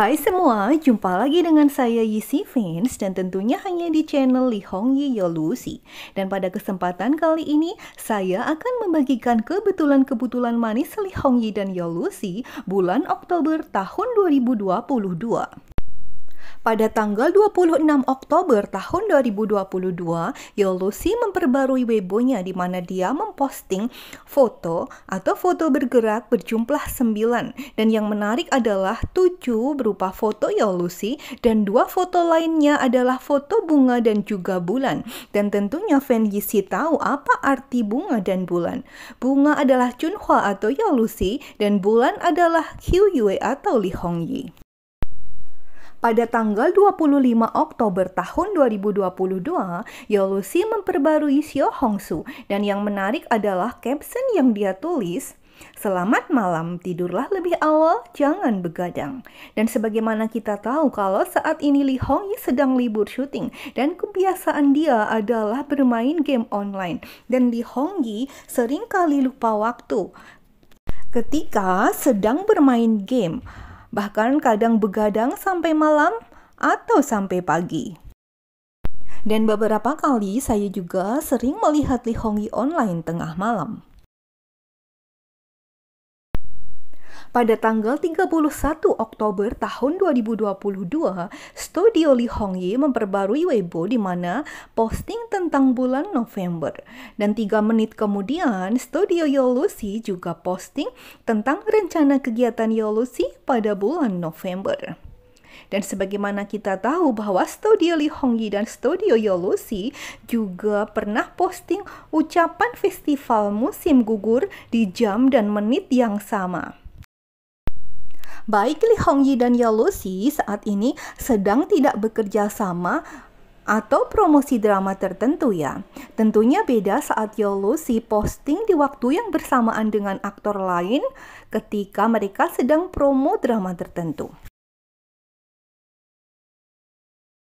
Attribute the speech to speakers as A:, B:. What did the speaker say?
A: Hai semua, jumpa lagi dengan saya Yisi Fans dan tentunya hanya di channel Hong Yi Yolusi. Ya dan pada kesempatan kali ini, saya akan membagikan kebetulan-kebetulan manis Hong Yi dan Yolusi ya bulan Oktober tahun 2022. Pada tanggal 26 Oktober tahun 2022, Yolusi memperbarui webonya di mana dia memposting foto atau foto bergerak berjumlah 9 dan yang menarik adalah 7 berupa foto Yolusi dan dua foto lainnya adalah foto bunga dan juga bulan. Dan tentunya Fan Yisi tahu apa arti bunga dan bulan. Bunga adalah Chunhua atau Yolusi dan bulan adalah Qiu Yue atau Li Hongyi. Pada tanggal 25 Oktober tahun 2022, Yolusi memperbarui Xiao Hongsu dan yang menarik adalah caption yang dia tulis Selamat malam, tidurlah lebih awal, jangan begadang. Dan sebagaimana kita tahu kalau saat ini Li Hongyi sedang libur syuting dan kebiasaan dia adalah bermain game online. Dan Li Hongyi Yi kali lupa waktu ketika sedang bermain game bahkan kadang begadang sampai malam atau sampai pagi. Dan beberapa kali saya juga sering melihat Lee online tengah malam. Pada tanggal 31 Oktober tahun 2022, studio Li Hongyi memperbarui Weibo di mana posting tentang bulan November. Dan tiga menit kemudian, studio Yolusi juga posting tentang rencana kegiatan Yolusi pada bulan November. Dan sebagaimana kita tahu bahwa Studio Li Hongyi dan Studio Yolusi juga pernah posting ucapan festival musim gugur di jam dan menit yang sama baik Lee Hong Yi dan Yolusi saat ini sedang tidak bekerja sama atau promosi drama tertentu ya. Tentunya beda saat Yolusi posting di waktu yang bersamaan dengan aktor lain ketika mereka sedang promo drama tertentu.